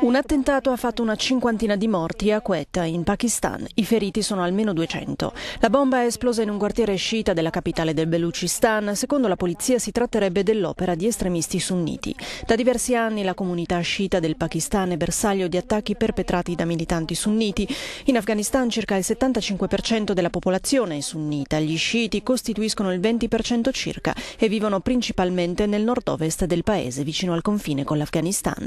Un attentato ha fatto una cinquantina di morti a Quetta, in Pakistan. I feriti sono almeno 200. La bomba è esplosa in un quartiere sciita della capitale del Belucistan. Secondo la polizia si tratterebbe dell'opera di estremisti sunniti. Da diversi anni la comunità sciita del Pakistan è bersaglio di attacchi perpetrati da militanti sunniti. In Afghanistan circa il 75% della popolazione è sunnita. Gli sciiti costituiscono il 20% circa e vivono principalmente nel nord-ovest del paese, vicino al confine con l'Afghanistan.